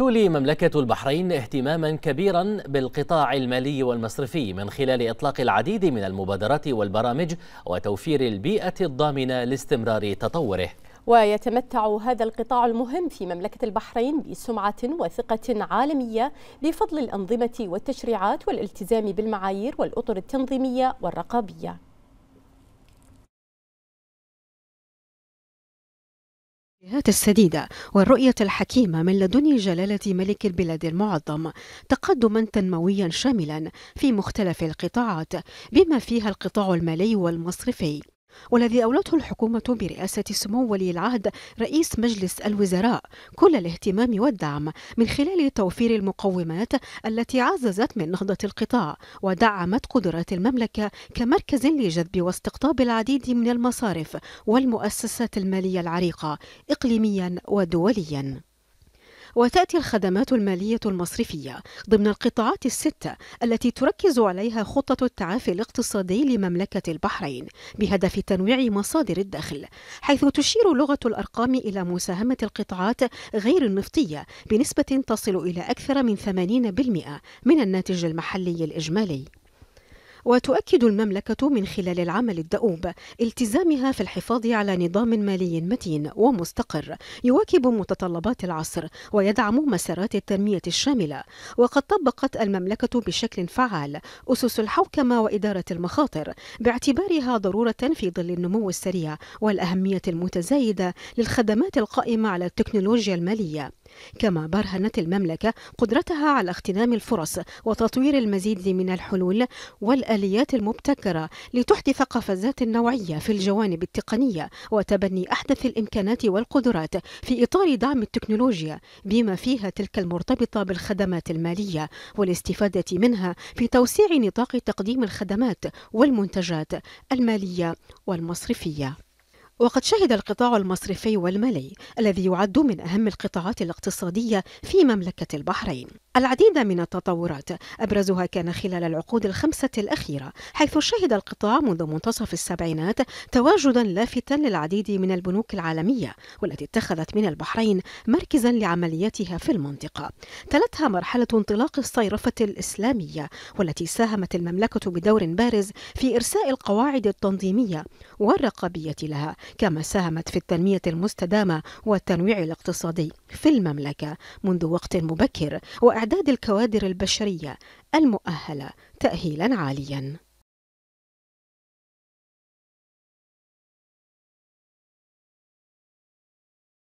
تولي مملكة البحرين اهتماما كبيرا بالقطاع المالي والمصرفي من خلال إطلاق العديد من المبادرات والبرامج وتوفير البيئة الضامنة لاستمرار تطوره ويتمتع هذا القطاع المهم في مملكة البحرين بسمعة وثقة عالمية بفضل الأنظمة والتشريعات والالتزام بالمعايير والأطر التنظيمية والرقابية الجهات السديدة والرؤية الحكيمة من لدن جلالة ملك البلاد المعظم تقدما تنمويا شاملا في مختلف القطاعات بما فيها القطاع المالي والمصرفي والذي أولته الحكومة برئاسة سمو ولي العهد رئيس مجلس الوزراء كل الاهتمام والدعم من خلال توفير المقومات التي عززت من نهضة القطاع ودعمت قدرات المملكة كمركز لجذب واستقطاب العديد من المصارف والمؤسسات المالية العريقة إقليميا ودوليا وتأتي الخدمات المالية المصرفية ضمن القطاعات الستة التي تركز عليها خطة التعافي الاقتصادي لمملكة البحرين بهدف تنويع مصادر الدخل حيث تشير لغة الأرقام إلى مساهمة القطاعات غير النفطية بنسبة تصل إلى أكثر من 80% من الناتج المحلي الإجمالي وتؤكد المملكة من خلال العمل الدؤوب التزامها في الحفاظ على نظام مالي متين ومستقر يواكب متطلبات العصر ويدعم مسارات التنمية الشاملة وقد طبقت المملكة بشكل فعال أسس الحوكمة وإدارة المخاطر باعتبارها ضرورة في ظل النمو السريع والأهمية المتزايدة للخدمات القائمة على التكنولوجيا المالية كما برهنت المملكة قدرتها على اغتنام الفرص وتطوير المزيد من الحلول والآليات المبتكرة لتحدث قفزات نوعية في الجوانب التقنية وتبني أحدث الإمكانات والقدرات في إطار دعم التكنولوجيا بما فيها تلك المرتبطة بالخدمات المالية والاستفادة منها في توسيع نطاق تقديم الخدمات والمنتجات المالية والمصرفية وقد شهد القطاع المصرفي والمالي الذي يعد من أهم القطاعات الاقتصادية في مملكة البحرين العديد من التطورات أبرزها كان خلال العقود الخمسة الأخيرة حيث شهد القطاع منذ منتصف السبعينات تواجدا لافتا للعديد من البنوك العالمية والتي اتخذت من البحرين مركزا لعملياتها في المنطقة تلتها مرحلة انطلاق الصيرفة الإسلامية والتي ساهمت المملكة بدور بارز في إرساء القواعد التنظيمية والرقابية لها كما ساهمت في التنمية المستدامة والتنويع الاقتصادي في المملكة منذ وقت مبكر وإعداد الكوادر البشرية المؤهلة تأهيلا عاليا